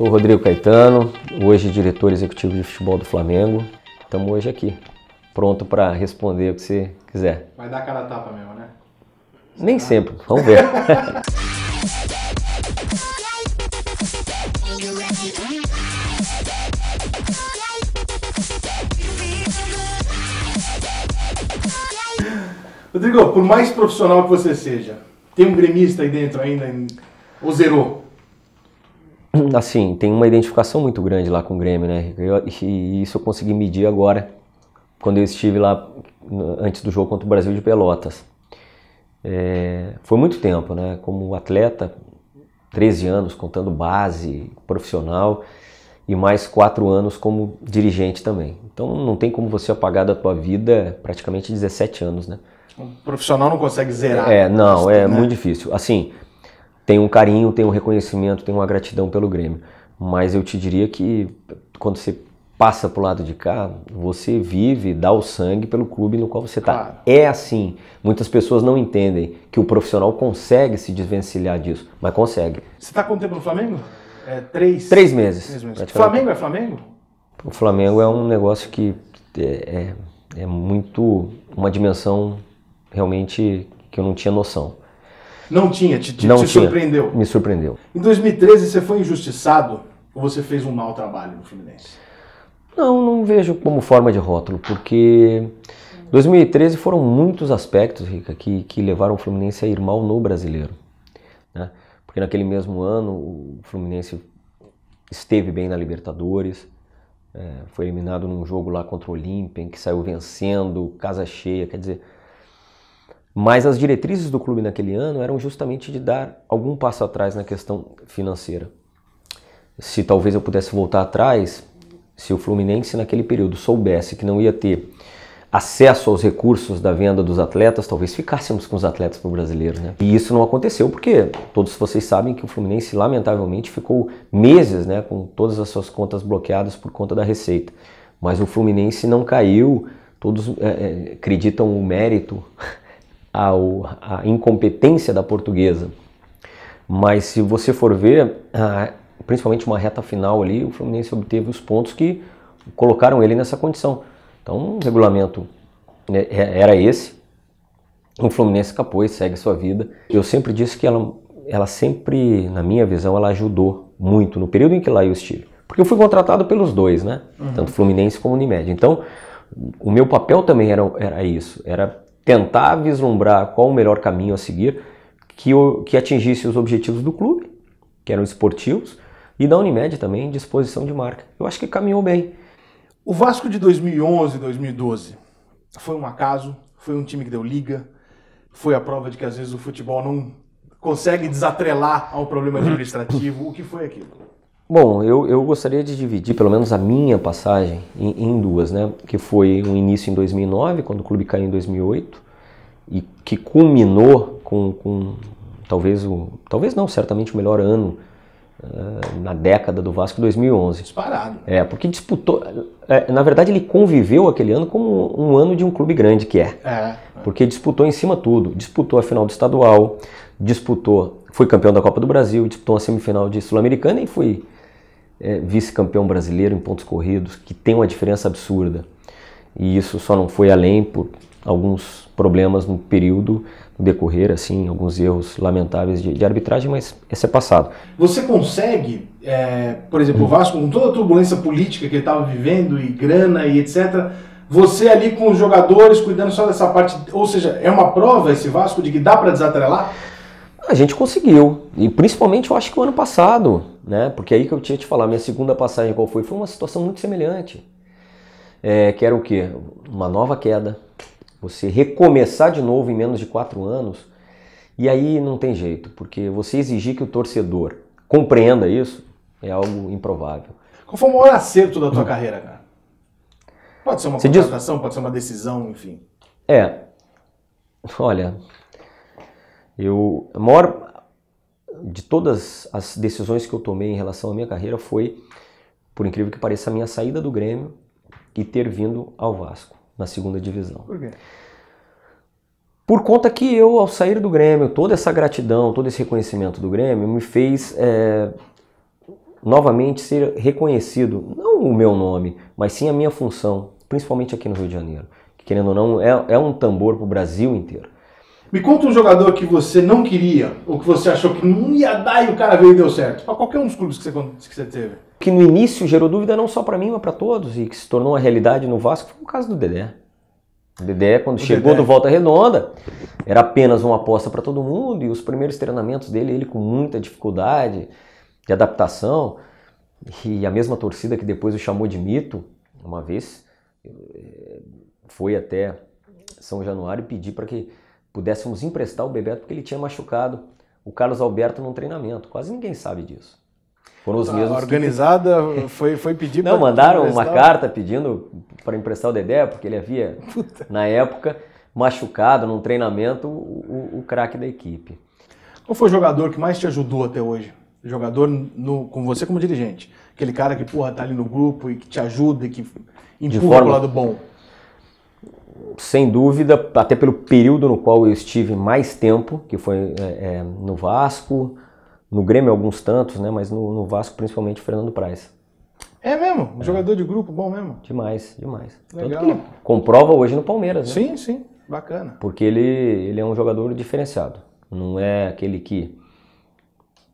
Sou o Rodrigo Caetano, hoje diretor executivo de futebol do Flamengo. Estamos hoje aqui, pronto para responder o que você quiser. Vai dar cara tapa mesmo, né? Você Nem tá... sempre, vamos ver. Rodrigo, por mais profissional que você seja, tem um gremista aí dentro ainda? Ou zerou? assim, tem uma identificação muito grande lá com o Grêmio, né? e isso eu consegui medir agora, quando eu estive lá antes do jogo contra o Brasil de Pelotas. É, foi muito tempo, né? Como atleta, 13 anos contando base profissional e mais 4 anos como dirigente também. Então não tem como você apagar da tua vida praticamente 17 anos, né? Um profissional não consegue zerar. É, não, é né? muito difícil. Assim, tem um carinho, tem um reconhecimento, tem uma gratidão pelo Grêmio. Mas eu te diria que quando você passa para o lado de cá, você vive, dá o sangue pelo clube no qual você está. Claro. É assim. Muitas pessoas não entendem que o profissional consegue se desvencilhar disso, mas consegue. Você está quanto tempo no Flamengo? É, três... Três meses. Três meses. Flamengo é Flamengo? O Flamengo é um negócio que é, é, é muito... uma dimensão realmente que eu não tinha noção. Não tinha, te, te, Não te tinha. surpreendeu. Me surpreendeu. Em 2013 você foi injustiçado ou você fez um mau trabalho no Fluminense? Não, não vejo como forma de rótulo, porque 2013 foram muitos aspectos, Rica, que, que levaram o Fluminense a ir mal no brasileiro. Né? Porque naquele mesmo ano o Fluminense esteve bem na Libertadores, é, foi eliminado num jogo lá contra o Olímpia, que saiu vencendo, casa cheia, quer dizer, mas as diretrizes do clube naquele ano eram justamente de dar algum passo atrás na questão financeira. Se talvez eu pudesse voltar atrás, se o Fluminense naquele período soubesse que não ia ter acesso aos recursos da venda dos atletas, talvez ficássemos com os atletas para o brasileiro, né? E isso não aconteceu porque todos vocês sabem que o Fluminense lamentavelmente ficou meses, né, com todas as suas contas bloqueadas por conta da receita. Mas o Fluminense não caiu. Todos é, acreditam o mérito ao, à incompetência da portuguesa. Mas se você for ver, ah, principalmente uma reta final ali, o Fluminense obteve os pontos que colocaram ele nessa condição. Então, o regulamento né, é, era esse. O Fluminense escapou e segue sua vida. Eu sempre disse que ela, ela sempre, na minha visão, ela ajudou muito no período em que lá eu estive. Porque eu fui contratado pelos dois, né? Uhum. Tanto Fluminense como Unimed. Então, o meu papel também era, era isso, era tentar vislumbrar qual o melhor caminho a seguir que, que atingisse os objetivos do clube, que eram esportivos, e da Unimed também, disposição de marca. Eu acho que caminhou bem. O Vasco de 2011 2012 foi um acaso, foi um time que deu liga, foi a prova de que às vezes o futebol não consegue desatrelar ao problema administrativo. O que foi aquilo? Bom, eu, eu gostaria de dividir pelo menos a minha passagem em, em, duas, né? Que foi um início em 2009, quando o clube caiu em 2008, e que culminou com, com talvez o, talvez não, certamente o melhor ano uh, na década do Vasco, 2011. Disparado. É, porque disputou, é, na verdade ele conviveu aquele ano como um, ano de um clube grande que é. é. Porque disputou em cima tudo, disputou a final do estadual, disputou, foi campeão da Copa do Brasil, disputou a semifinal de Sul-Americana e foi é, vice-campeão brasileiro em pontos corridos, que tem uma diferença absurda. E isso só não foi além por alguns problemas no período no decorrer, assim, alguns erros lamentáveis de, de arbitragem, mas esse é passado. Você consegue, é, por exemplo, o uhum. Vasco, com toda a turbulência política que ele estava vivendo, e grana e etc., você ali com os jogadores cuidando só dessa parte, ou seja, é uma prova esse Vasco de que dá para desatrelar? A gente conseguiu, e principalmente eu acho que o ano passado, né? Porque aí que eu tinha te falar, minha segunda passagem qual foi? Foi uma situação muito semelhante. É, que era o quê? Uma nova queda. Você recomeçar de novo em menos de quatro anos. E aí não tem jeito, porque você exigir que o torcedor compreenda isso é algo improvável. Qual foi o maior acerto da tua hum. carreira, cara? Pode ser uma você contratação, diz... pode ser uma decisão, enfim. É. Olha, eu, maior de todas as decisões que eu tomei em relação à minha carreira foi, por incrível que pareça, a minha saída do Grêmio e ter vindo ao Vasco, na segunda divisão. Por quê? Por conta que eu, ao sair do Grêmio, toda essa gratidão, todo esse reconhecimento do Grêmio me fez é, novamente ser reconhecido, não o meu nome, mas sim a minha função, principalmente aqui no Rio de Janeiro, que querendo ou não é, é um tambor para o Brasil inteiro. Me conta um jogador que você não queria, ou que você achou que não ia dar e o cara veio e deu certo. Para qualquer um dos clubes que você, que você teve. Que no início gerou dúvida não só para mim, mas para todos, e que se tornou uma realidade no Vasco, foi o caso do Dedé. O Dedé, quando o chegou Dedé. do Volta Redonda, era apenas uma aposta para todo mundo, e os primeiros treinamentos dele, ele com muita dificuldade de adaptação, e a mesma torcida que depois o chamou de mito, uma vez, eh, foi até São Januário e pedi para que pudéssemos emprestar o Bebeto porque ele tinha machucado o Carlos Alberto num treinamento. Quase ninguém sabe disso. Foram os ah, mesmos. organizada que... foi, foi pedir Não, mandaram uma carta pedindo para emprestar o Dedé, porque ele havia, Puta. na época, machucado num treinamento o, o, o craque da equipe. Qual foi o jogador que mais te ajudou até hoje? Jogador no, com você como dirigente. Aquele cara que, porra, tá ali no grupo e que te ajuda e que empurra forma... lado bom sem dúvida, até pelo período no qual eu estive mais tempo, que foi é, é, no Vasco, no Grêmio alguns tantos, né? Mas no, no Vasco principalmente Fernando Praz. É mesmo? É. Jogador de grupo bom mesmo? Demais, demais. Legal. Tanto que ele comprova hoje no Palmeiras, né? Sim, sim. Bacana. Porque ele, ele é um jogador diferenciado. Não é aquele que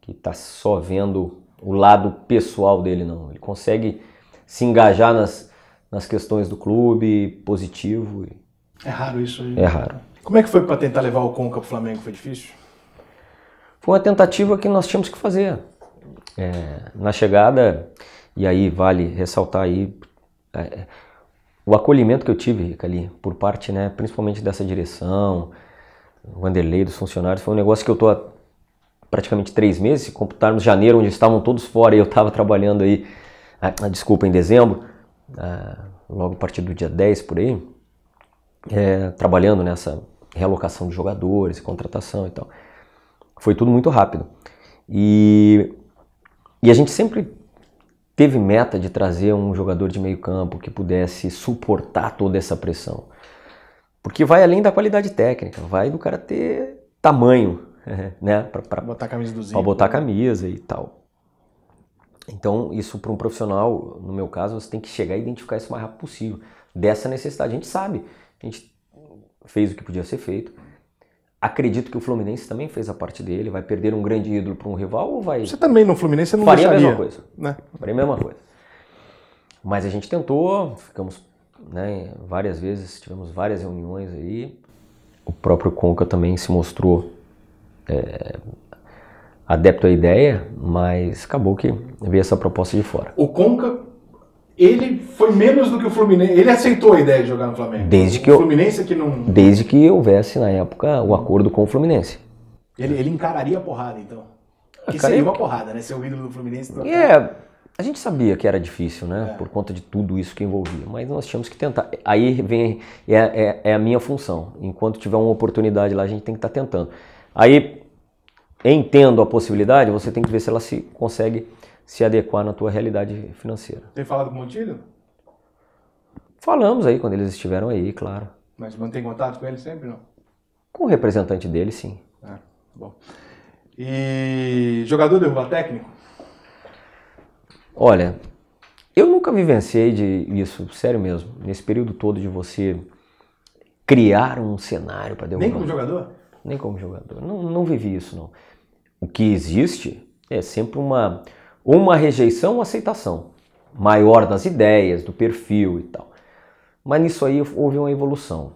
que está só vendo o lado pessoal dele, não. Ele consegue se engajar nas, nas questões do clube, positivo. É raro isso. aí. É raro. Como é que foi para tentar levar o Conca para o Flamengo? Foi difícil? Foi uma tentativa que nós tínhamos que fazer. É, na chegada, e aí vale ressaltar aí é, o acolhimento que eu tive, ali, por parte, né, principalmente dessa direção, Wanderlei, dos funcionários, foi um negócio que eu tô há praticamente três meses, se computarmos janeiro, onde estavam todos fora e eu estava trabalhando aí, ah, desculpa, em dezembro, ah, logo a partir do dia 10 por aí, é, trabalhando nessa realocação de jogadores, contratação e tal. Foi tudo muito rápido. E, e a gente sempre teve meta de trazer um jogador de meio campo que pudesse suportar toda essa pressão. Porque vai além da qualidade técnica, vai do cara ter tamanho, né? Pra, pra botar a camisa do Zico. Pra botar a né? camisa e tal. Então, isso para um profissional, no meu caso, você tem que chegar e identificar isso o mais rápido possível, dessa necessidade. A gente sabe, a gente fez o que podia ser feito. Acredito que o Fluminense também fez a parte dele. Vai perder um grande ídolo para um rival ou vai. Você também no Fluminense não faria deixaria, a mesma coisa. Né? Faria a mesma coisa. Mas a gente tentou, ficamos né, várias vezes, tivemos várias reuniões aí. O próprio Conca também se mostrou é, adepto à ideia, mas acabou que veio essa proposta de fora. O Conca, ele foi menos do que o Fluminense, ele aceitou a ideia de jogar no Flamengo. Desde que o Fluminense eu, que não Desde que houvesse na época o um acordo com o Fluminense. Ele, ele encararia a porrada então. Ah, que seria uma porrada, né? Ser o ídolo do Fluminense. É, a gente sabia que era difícil, né? É. Por conta de tudo isso que envolvia. Mas nós tínhamos que tentar. Aí vem. É, é, é a minha função. Enquanto tiver uma oportunidade lá, a gente tem que estar tá tentando. Aí entendo a possibilidade, você tem que ver se ela se consegue se adequar na tua realidade financeira. Tem falado com o Montilho? Falamos aí quando eles estiveram aí, claro. Mas mantém contato com ele sempre, não? Com o representante dele, sim. Ah, bom. E jogador derruba técnico? Olha, eu nunca vivenciei de isso, sério mesmo. Nesse período todo de você criar um cenário para derrubar. Nem como jogador? Nem como jogador. Não, não vivi isso, não. O que existe é sempre uma, uma rejeição ou aceitação maior das ideias, do perfil e tal. Mas nisso aí houve uma evolução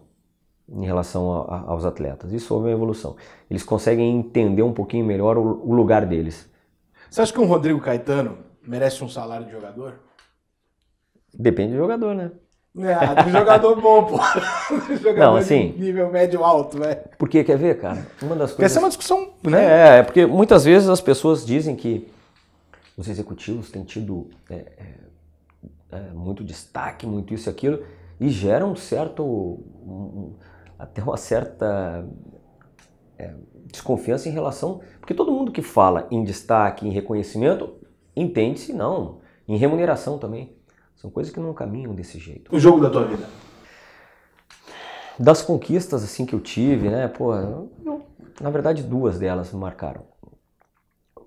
em relação a, a, aos atletas. Isso houve uma evolução. Eles conseguem entender um pouquinho melhor o, o lugar deles. Você acha que um Rodrigo Caetano merece um salário de jogador? Depende do jogador, né? É, do jogador bom, pô. Do jogador não, assim, nível médio alto, né Porque, quer ver, cara? Uma das coisas. Essa é uma discussão, né? É, é porque muitas vezes as pessoas dizem que os executivos têm tido é, é, é muito destaque, muito isso e aquilo, e gera um certo. Um, até uma certa é, desconfiança em relação. Porque todo mundo que fala em destaque, em reconhecimento, entende-se não. Em remuneração também. São coisas que não caminham desse jeito. O jogo da tua vida? Das conquistas assim que eu tive, uhum. né? Pô, eu, na verdade duas delas me marcaram.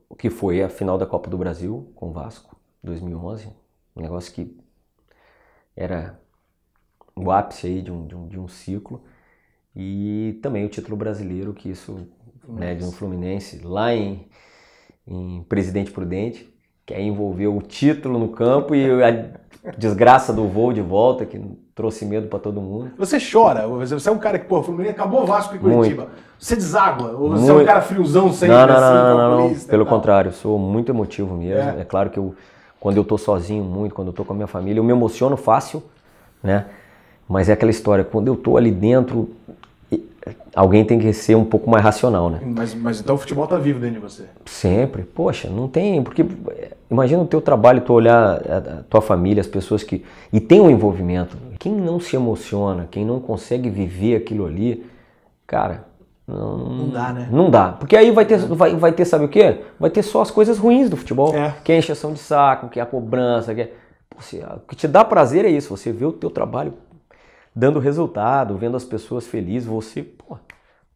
O que foi a final da Copa do Brasil com o Vasco, 2011. Um negócio que era o ápice aí de um, de um, de um ciclo. E também o título brasileiro, que isso, Nossa. né, de um Fluminense lá em, em Presidente Prudente que envolver envolveu o título no campo e a desgraça do voo de volta, que trouxe medo para todo mundo. Você chora, você é um cara que, pô, Fluminense acabou o Vasco e Curitiba. Muito. Você deságua, ou você muito. é um cara friozão sem. não, não, assim, não, não, não, não. Pelo tá? contrário, sou muito emotivo mesmo. É. é, claro que eu, quando eu tô sozinho muito, quando eu tô com a minha família, eu me emociono fácil, né? Mas é aquela história, quando eu tô ali dentro, alguém tem que ser um pouco mais racional, né? Mas, mas então o futebol tá vivo dentro de você? Sempre. Poxa, não tem. Porque imagina o teu trabalho, tu olhar a, tua família, as pessoas que. E tem um envolvimento. Quem não se emociona, quem não consegue viver aquilo ali, cara. Não, não dá, né? Não dá. Porque aí vai ter, vai, vai ter, sabe o quê? Vai ter só as coisas ruins do futebol. É. Que é a encheção de saco, que é a cobrança, que é. o que te dá prazer é isso, você vê o teu trabalho dando resultado, vendo as pessoas felizes, você, pô,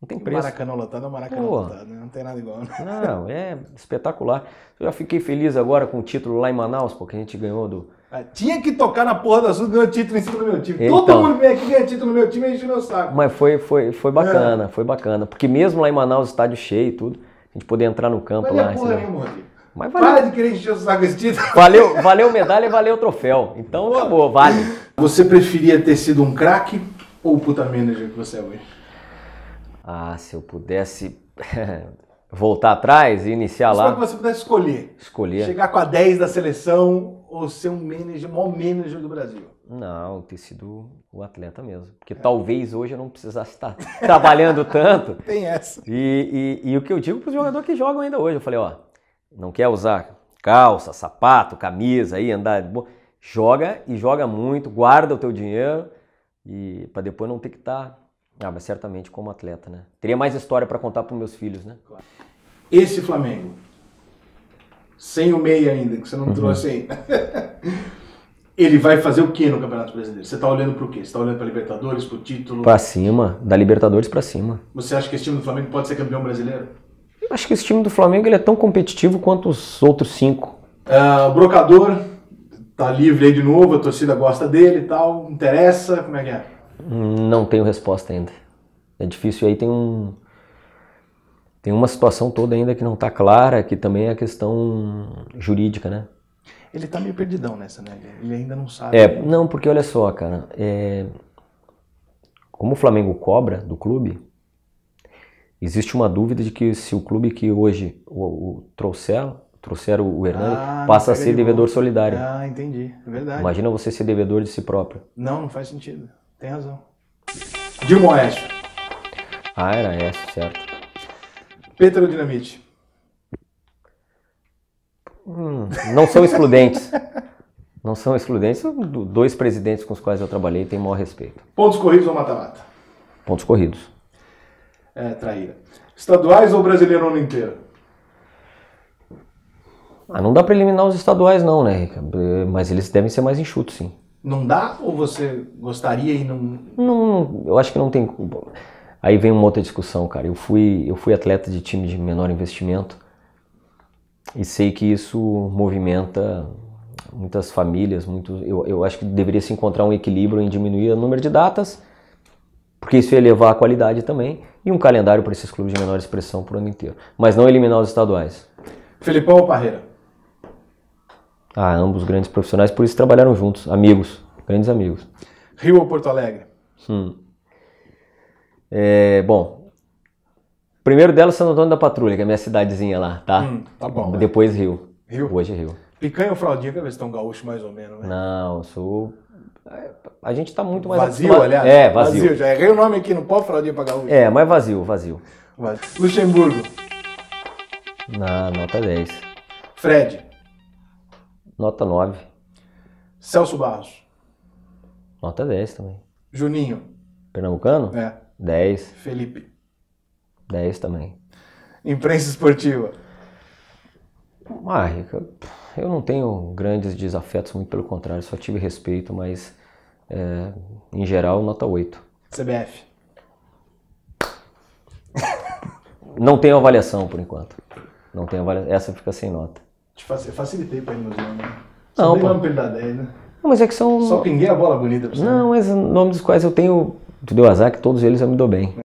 não tem preço. Maracanã lotado é Maracanã pô, lotado, né? não tem nada igual. Né? Não, é espetacular. Eu já fiquei feliz agora com o título lá em Manaus, porque a gente ganhou do... Ah, tinha que tocar na porra do assunto, ganhou título em cima do meu time. Então, Todo mundo vem aqui, ganha título no meu time e enche o saco. Mas foi, foi, foi é. bacana, é. foi bacana. Porque mesmo lá em Manaus, estádio cheio e tudo, a gente poder entrar no campo mas é lá. É porra assim, nenhuma, mas valeu. Para de querer encher o saco esse título. Valeu, valeu medalha e valeu troféu. Então tá bom, vale. Você preferia ter sido um craque ou o puta manager que você é hoje? Ah, se eu pudesse voltar atrás e iniciar Mas lá. Só que você pudesse escolher. Escolher. Chegar com a 10 da seleção ou ser um manager, o maior manager do Brasil. Não, ter sido o atleta mesmo. Porque é. talvez hoje eu não precisasse estar trabalhando tanto. Tem essa. E, e, e o que eu digo para os jogadores que jogam ainda hoje, eu falei, ó, não quer usar calça, sapato, camisa aí, andar, joga e joga muito, guarda o teu dinheiro e para depois não ter que estar, tá, ah, mas certamente como atleta, né? Teria mais história para contar para meus filhos, né? Esse Flamengo sem o meia ainda, que você não uhum. trouxe ainda. ele vai fazer o que no Campeonato Brasileiro? Você está olhando para o quê? Você está olhando para Libertadores, para o título? Para cima, da Libertadores para cima. Você acha que esse time do Flamengo pode ser campeão brasileiro? acho que esse time do Flamengo ele é tão competitivo quanto os outros cinco. o é, brocador, tá livre aí de novo, a torcida gosta dele e tal, interessa, como é que é? Não tenho resposta ainda. É difícil aí, tem um... Tem uma situação toda ainda que não está clara, que também é a questão jurídica, né? Ele está meio perdidão nessa, né? Ele ainda não sabe. É, não, porque olha só, cara. É... Como o Flamengo cobra do clube, Existe uma dúvida de que se o clube que hoje o, o trouxer, trouxer o, Hernani, ah, passa a ser de devedor solidário. Ah, entendi. É verdade. Imagina você ser devedor de si próprio. Não, não faz sentido. Tem razão. Dilma Oeste. Ah, era essa, certo. Petrodinamite. Hum, não são excludentes. não são excludentes. Dois presidentes com os quais eu trabalhei têm maior respeito. Pontos corridos ou mata-mata? Pontos corridos é, traíra? Estaduais ou brasileiro ano inteiro? Ah, não dá para eliminar os estaduais não, né, Rica? Mas eles devem ser mais enxutos, sim. Não dá ou você gostaria e não... Não, eu acho que não tem... Aí vem uma outra discussão, cara. Eu fui, eu fui atleta de time de menor investimento e sei que isso movimenta muitas famílias, muito, eu, eu acho que deveria se encontrar um equilíbrio em diminuir o número de datas porque isso ia elevar a qualidade também, e um calendário para esses clubes de menor expressão por ano inteiro. Mas não eliminar os estaduais. Filipão ou Parreira? Ah, ambos grandes profissionais, por isso trabalharam juntos, amigos, grandes amigos. Rio ou Porto Alegre? Hum. É, bom, primeiro dela Santo Antônio da Patrulha, que é a minha cidadezinha lá, tá? Hum, tá bom. Né? Depois né? Rio. Rio? Hoje é Rio. Picanha ou fraldinha, que eles estão gaúcho mais ou menos, né? Não, sou a gente está muito mais Vazio, acostumado. aliás. É, vazio. vazio. Já errei o nome aqui, não pode falar de pagar o É, mas vazio. vazio. Luxemburgo. Na nota 10. Fred. Nota 9. Celso Barros. Nota 10 também. Juninho. Pernambucano? É. 10. Felipe. 10 também. Imprensa esportiva. Ah, eu não tenho grandes desafetos, muito pelo contrário, só tive respeito, mas é, em geral, nota 8. CBF. Não tenho avaliação por enquanto. Não tenho avaliação. Essa fica sem nota. Eu facilitei pra ir no Zona, né? não, pô. Pra ele dar 10, né? Não, mas é que são. Só pinguei a bola bonita pra você. Não, mas nomes dos quais eu tenho. Tu deu azar que todos eles eu me dou bem.